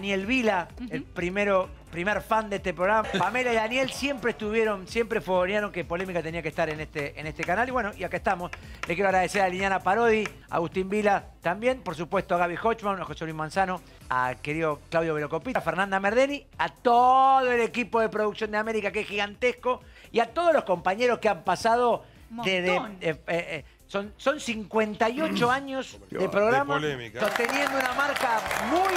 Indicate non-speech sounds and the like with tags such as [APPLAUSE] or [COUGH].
Daniel Vila, el primero, primer fan de este programa. [LAUGHS] Pamela y Daniel siempre estuvieron, siempre fogonearon que polémica tenía que estar en este, en este canal. Y bueno, y acá estamos. Le quiero agradecer a Liliana Parodi, a Agustín Vila también, por supuesto a Gaby Hochman, a José Luis Manzano, al querido Claudio Velocopita, a Fernanda Merdeni, a todo el equipo de producción de América que es gigantesco y a todos los compañeros que han pasado desde... Eh, eh, eh, son, 58 mm. años de programa, de sosteniendo una marca muy